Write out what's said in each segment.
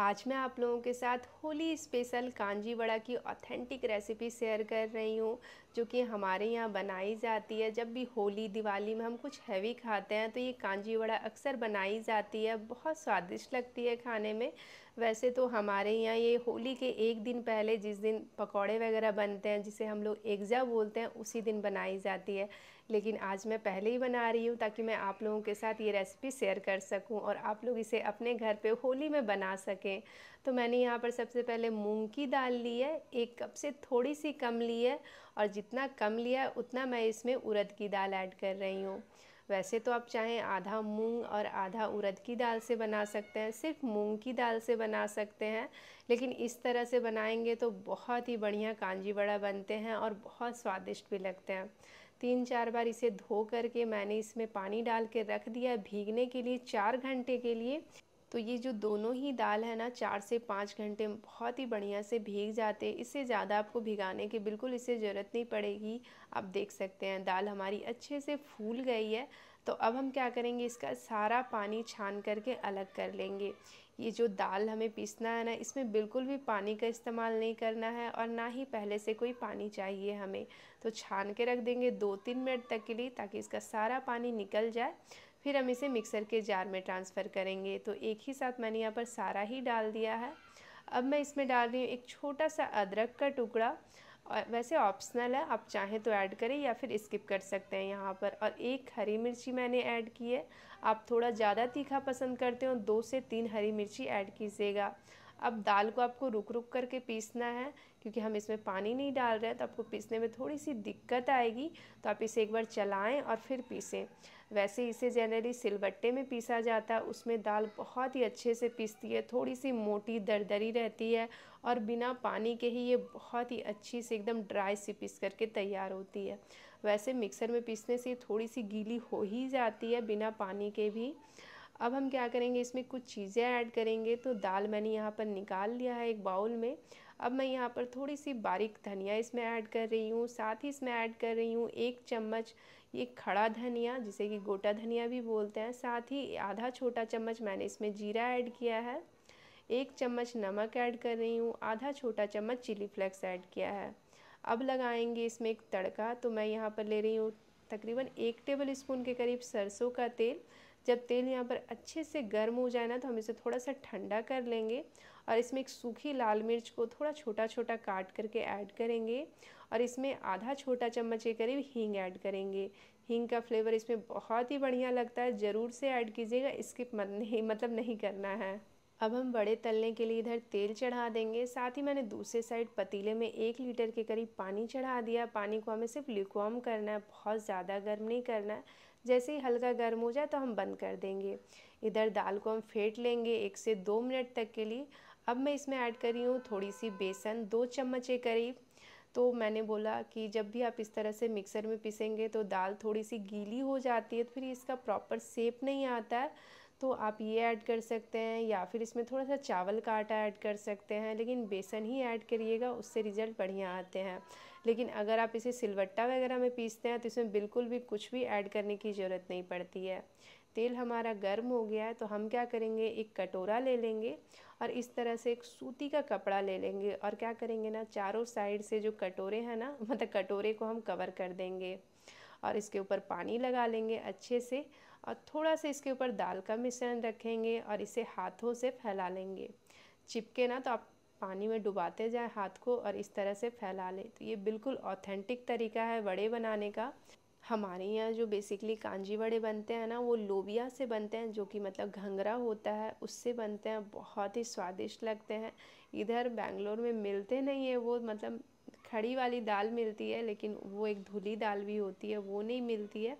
आज मैं आप लोगों के साथ होली स्पेशल कांजी वड़ा की ऑथेंटिक रेसिपी शेयर कर रही हूँ जो कि हमारे यहाँ बनाई जाती है जब भी होली दिवाली में हम कुछ हैवी खाते हैं तो ये कांजी वड़ा अक्सर बनाई जाती है बहुत स्वादिष्ट लगती है खाने में वैसे तो हमारे यहाँ ये होली के एक दिन पहले जिस दिन पकौड़े वगैरह बनते हैं जिसे हम लोग एग्जा बोलते हैं उसी दिन बनाई जाती है लेकिन आज मैं पहले ही बना रही हूँ ताकि मैं आप लोगों के साथ ये रेसिपी शेयर कर सकूँ और आप लोग इसे अपने घर पे होली में बना सकें तो मैंने यहाँ पर सबसे पहले मूंग की दाल ली है एक कप से थोड़ी सी कम ली है और जितना कम लिया है उतना मैं इसमें उड़द की दाल ऐड कर रही हूँ वैसे तो आप चाहें आधा मूंग और आधा उड़द की दाल से बना सकते हैं सिर्फ मूंग की दाल से बना सकते हैं लेकिन इस तरह से बनाएंगे तो बहुत ही बढ़िया कांजी बड़ा बनते हैं और बहुत स्वादिष्ट भी लगते हैं तीन चार बार इसे धो करके मैंने इसमें पानी डाल के रख दिया भीगने के लिए चार घंटे के लिए तो ये जो दोनों ही दाल है ना चार से पाँच घंटे बहुत ही बढ़िया से भीग जाते इससे ज़्यादा आपको भिगाने की बिल्कुल इससे ज़रूरत नहीं पड़ेगी आप देख सकते हैं दाल हमारी अच्छे से फूल गई है तो अब हम क्या करेंगे इसका सारा पानी छान करके अलग कर लेंगे ये जो दाल हमें पीसना है ना इसमें बिल्कुल भी पानी का इस्तेमाल नहीं करना है और ना ही पहले से कोई पानी चाहिए हमें तो छान के रख देंगे दो तीन मिनट तक के लिए ताकि इसका सारा पानी निकल जाए फिर हम इसे मिक्सर के जार में ट्रांसफ़र करेंगे तो एक ही साथ मैंने यहाँ पर सारा ही डाल दिया है अब मैं इसमें डाल रही हूँ एक छोटा सा अदरक का टुकड़ा वैसे ऑप्शनल है आप चाहें तो ऐड करें या फिर स्किप कर सकते हैं यहाँ पर और एक हरी मिर्ची मैंने ऐड की है आप थोड़ा ज़्यादा तीखा पसंद करते हो दो से तीन हरी मिर्ची ऐड कीजिएगा अब दाल को आपको रुक रुक करके पीसना है क्योंकि हम इसमें पानी नहीं डाल रहे हैं तो आपको पीसने में थोड़ी सी दिक्कत आएगी तो आप इसे एक बार चलाएं और फिर पीसें वैसे इसे जनरली सिलबट्टे में पीसा जाता है उसमें दाल बहुत ही अच्छे से पीसती है थोड़ी सी मोटी दरदरी रहती है और बिना पानी के ही ये बहुत ही अच्छी से एकदम ड्राई सी पीस करके तैयार होती है वैसे मिक्सर में पीसने से थोड़ी सी गीली हो ही जाती है बिना पानी के भी अब हम क्या करेंगे इसमें कुछ चीज़ें ऐड करेंगे तो दाल मैंने यहाँ पर निकाल लिया है एक बाउल में अब मैं यहाँ पर थोड़ी सी बारीक धनिया इसमें ऐड कर रही हूँ साथ ही इसमें ऐड कर रही हूँ एक चम्मच ये खड़ा धनिया जिसे कि गोटा धनिया भी बोलते हैं साथ ही आधा छोटा चम्मच मैंने इसमें जीरा ऐड किया है एक चम्मच नमक ऐड कर रही हूँ आधा छोटा चम्मच चिली फ्लेक्स ऐड किया है अब लगाएंगे इसमें एक तड़का तो मैं यहाँ पर ले रही हूँ तकरीबन एक टेबल स्पून के करीब सरसों का तेल जब तेल यहाँ पर अच्छे से गर्म हो जाए ना तो हम इसे थोड़ा सा ठंडा कर लेंगे और इसमें एक सूखी लाल मिर्च को थोड़ा छोटा छोटा काट करके ऐड करेंगे और इसमें आधा छोटा चम्मच के करीब हींग ऐड करेंगे हींग का फ्लेवर इसमें बहुत ही बढ़िया लगता है ज़रूर से ऐड कीजिएगा स्किप मत नहीं मतलब नहीं करना है अब हम बड़े तलने के लिए इधर तेल चढ़ा देंगे साथ ही मैंने दूसरे साइड पतीले में एक लीटर के करीब पानी चढ़ा दिया पानी को हमें सिर्फ लिकवॉम करना है बहुत ज़्यादा गर्म नहीं करना है जैसे ही हल्का गर्म हो जाए तो हम बंद कर देंगे इधर दाल को हम फेंट लेंगे एक से दो मिनट तक के लिए अब मैं इसमें ऐड कर रही हूँ थोड़ी सी बेसन दो चम्मच के करीब तो मैंने बोला कि जब भी आप इस तरह से मिक्सर में पीसेंगे तो दाल थोड़ी सी गीली हो जाती है तो फिर इसका प्रॉपर सेप नहीं आता है तो आप ये ऐड कर सकते हैं या फिर इसमें थोड़ा सा चावल का आटा ऐड कर सकते हैं लेकिन बेसन ही ऐड करिएगा उससे रिज़ल्ट बढ़िया आते हैं लेकिन अगर आप इसे सिलवट्टा वगैरह में पीसते हैं तो इसमें बिल्कुल भी कुछ भी ऐड करने की ज़रूरत नहीं पड़ती है तेल हमारा गर्म हो गया है तो हम क्या करेंगे एक कटोरा ले लेंगे और इस तरह से एक सूती का कपड़ा ले लेंगे और क्या करेंगे ना चारों साइड से जो कटोरे हैं ना मतलब कटोरे को हम कवर कर देंगे और इसके ऊपर पानी लगा लेंगे अच्छे से और थोड़ा सा इसके ऊपर दाल का मिश्रण रखेंगे और इसे हाथों से फैला लेंगे चिपके ना तो आप पानी में डुबाते जाए हाथ को और इस तरह से फैला लें तो ये बिल्कुल ऑथेंटिक तरीका है वड़े बनाने का हमारे यहाँ जो बेसिकली कांजी बड़े बनते हैं ना वो लोबिया से बनते हैं जो कि मतलब घंघरा होता है उससे बनते हैं बहुत ही स्वादिष्ट लगते हैं इधर बेंगलोर में मिलते नहीं है वो मतलब खड़ी वाली दाल मिलती है लेकिन वो एक धुली दाल भी होती है वो नहीं मिलती है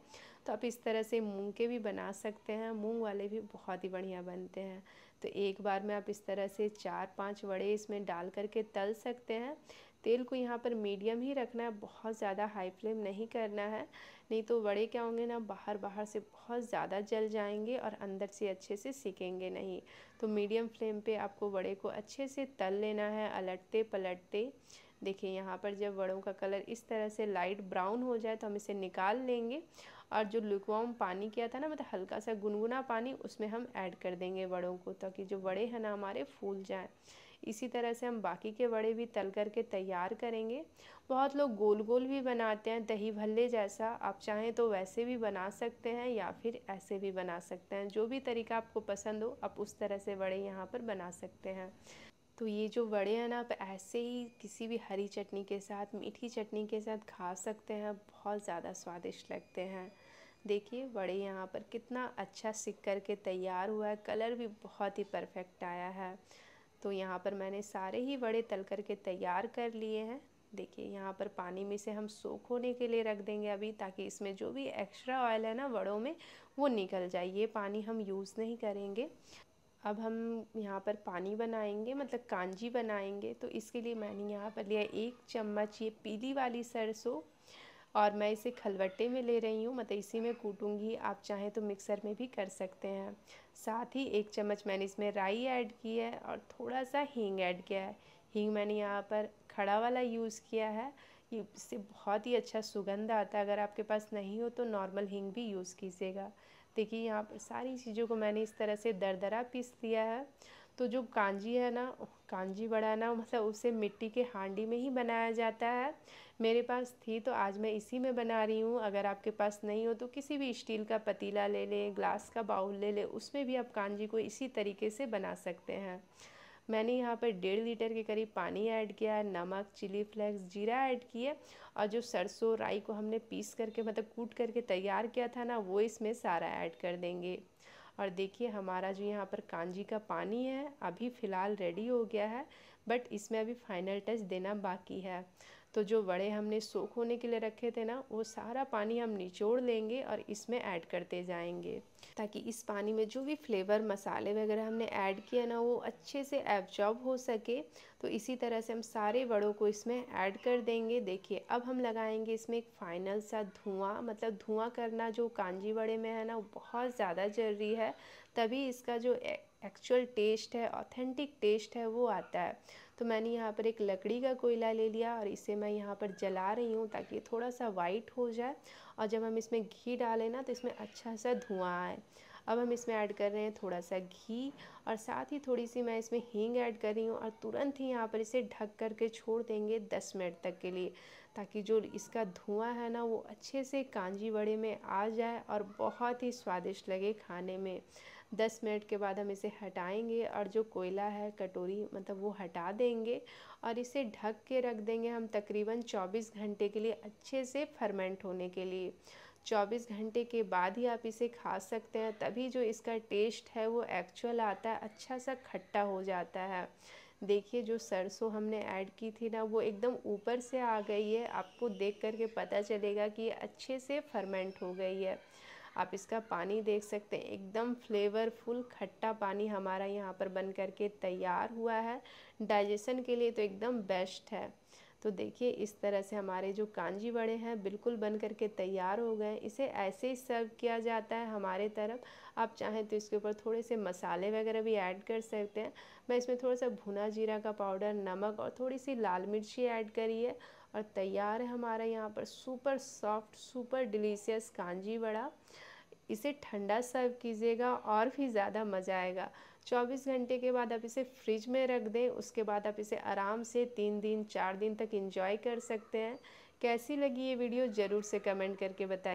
तो आप इस तरह से मूंग के भी बना सकते हैं मूंग वाले भी बहुत ही बढ़िया बनते हैं तो एक बार में आप इस तरह से चार पांच वड़े इसमें डाल करके तल सकते हैं तेल को यहाँ पर मीडियम ही रखना है बहुत ज़्यादा हाई फ्लेम नहीं करना है नहीं तो वड़े क्या होंगे ना बाहर बाहर से बहुत ज़्यादा जल जाएंगे और अंदर से अच्छे से सीखेंगे नहीं तो मीडियम फ्लेम पे आपको वड़े को अच्छे से तल लेना है अलटते पलटते देखिए यहाँ पर जब वड़ों का कलर इस तरह से लाइट ब्राउन हो जाए तो हम इसे निकाल लेंगे और जो लुकवाम पानी किया था ना मतलब हल्का सा गुनगुना पानी उसमें हम ऐड कर देंगे बड़ों को ताकि जो बड़े हैं ना हमारे फूल जाएँ इसी तरह से हम बाकी के बड़े भी तल करके तैयार करेंगे बहुत लोग गोल गोल भी बनाते हैं दही भल्ले जैसा आप चाहें तो वैसे भी बना सकते हैं या फिर ऐसे भी बना सकते हैं जो भी तरीका आपको पसंद हो आप उस तरह से बड़े यहाँ पर बना सकते हैं तो ये जो वड़े हैं ना आप ऐसे ही किसी भी हरी चटनी के साथ मीठी चटनी के साथ खा सकते हैं बहुत ज़्यादा स्वादिष्ट लगते हैं देखिए वड़े यहाँ पर कितना अच्छा सिक कर के तैयार हुआ है कलर भी बहुत ही परफेक्ट आया है तो यहाँ पर मैंने सारे ही वड़े तल कर के तैयार कर लिए हैं देखिए यहाँ पर पानी में से हम सोख होने के लिए रख देंगे अभी ताकि इसमें जो भी एक्स्ट्रा ऑयल है ना वड़ों में वो निकल जाए ये पानी हम यूज़ नहीं करेंगे अब हम यहाँ पर पानी बनाएंगे मतलब कांजी बनाएंगे तो इसके लिए मैंने यहाँ पर लिया एक चम्मच ये पीली वाली सरसों और मैं इसे खलवट्टे में ले रही हूँ मतलब इसी में कूटूँगी आप चाहें तो मिक्सर में भी कर सकते हैं साथ ही एक चम्मच मैंने इसमें राई ऐड की है और थोड़ा सा हींग ऐड किया है हींग मैंने यहाँ पर खड़ा वाला यूज़ किया है ये इससे बहुत ही अच्छा सुगंध आता है अगर आपके पास नहीं हो तो नॉर्मल हींग भी यूज़ कीजिएगा देखिए यहाँ पर सारी चीज़ों को मैंने इस तरह से दरदरा पीस दिया है तो जो कांजी है ना कांजी बड़ा ना मतलब उसे मिट्टी के हांडी में ही बनाया जाता है मेरे पास थी तो आज मैं इसी में बना रही हूँ अगर आपके पास नहीं हो तो किसी भी स्टील का पतीला ले लें ग्लास का बाउल ले लें उसमें भी आप कांजी को इसी तरीके से बना सकते हैं मैंने यहाँ पर डेढ़ लीटर के करीब पानी ऐड किया है नमक चिली फ्लेक्स जीरा ऐड किए और जो सरसों राई को हमने पीस करके मतलब कूट करके तैयार किया था ना वो इसमें सारा ऐड कर देंगे और देखिए हमारा जो यहाँ पर कांजी का पानी है अभी फ़िलहाल रेडी हो गया है बट इसमें अभी फाइनल टच देना बाकी है तो जो बड़े हमने सोख होने के लिए रखे थे ना वो सारा पानी हम निचोड़ लेंगे और इसमें ऐड करते जाएंगे ताकि इस पानी में जो भी फ्लेवर मसाले वगैरह हमने ऐड किया ना वो अच्छे से एब्जॉर्ब हो सके तो इसी तरह से हम सारे बड़ों को इसमें ऐड कर देंगे देखिए अब हम लगाएंगे इसमें एक फाइनल सा धुआं मतलब धुआं करना जो कांजी बड़े में है ना बहुत ज़्यादा ज़रूरी है तभी इसका जो एक्चुअल टेस्ट है ऑथेंटिक टेस्ट है वो आता है तो मैंने यहाँ पर एक लकड़ी का कोयला ले लिया और इसे मैं यहाँ पर जला रही हूँ ताकि थोड़ा सा वाइट हो जाए और जब हम इसमें घी डालें ना तो इसमें अच्छा सा धुआँ आए अब हम इसमें ऐड कर रहे हैं थोड़ा सा घी और साथ ही थोड़ी सी मैं इसमें हींग ऐड कर रही हूँ और तुरंत ही यहाँ पर इसे ढक करके छोड़ देंगे दस मिनट तक के लिए ताकि जो इसका धुआं है ना वो अच्छे से कांजी बड़े में आ जाए और बहुत ही स्वादिष्ट लगे खाने में दस मिनट के बाद हम इसे हटाएंगे और जो कोयला है कटोरी मतलब वो हटा देंगे और इसे ढक के रख देंगे हम तकरीबन 24 घंटे के लिए अच्छे से फर्मेंट होने के लिए 24 घंटे के बाद ही आप इसे खा सकते हैं तभी जो इसका टेस्ट है वो एक्चुअल आता है अच्छा सा खट्टा हो जाता है देखिए जो सरसों हमने ऐड की थी ना वो एकदम ऊपर से आ गई है आपको देख करके पता चलेगा कि ये अच्छे से फर्मेंट हो गई है आप इसका पानी देख सकते हैं एकदम फ्लेवरफुल खट्टा पानी हमारा यहाँ पर बन करके तैयार हुआ है डाइजेशन के लिए तो एकदम बेस्ट है तो देखिए इस तरह से हमारे जो कांजी बड़े हैं बिल्कुल बन करके तैयार हो गए इसे ऐसे ही सर्व किया जाता है हमारे तरफ आप चाहें तो इसके ऊपर थोड़े से मसाले वगैरह भी ऐड कर सकते हैं मैं इसमें थोड़ा सा भुना जीरा का पाउडर नमक और थोड़ी सी लाल मिर्ची ऐड करी है और तैयार है हमारा यहाँ पर super soft super delicious kanji vada इसे ठंडा सर्व कीजिएगा और भी ज़्यादा मज़ा आएगा 24 घंटे के बाद आप इसे फ्रिज में रख दें उसके बाद आप इसे आराम से तीन दिन चार दिन तक इंजॉय कर सकते हैं कैसी लगी ये वीडियो ज़रूर से कमेंट करके बताइए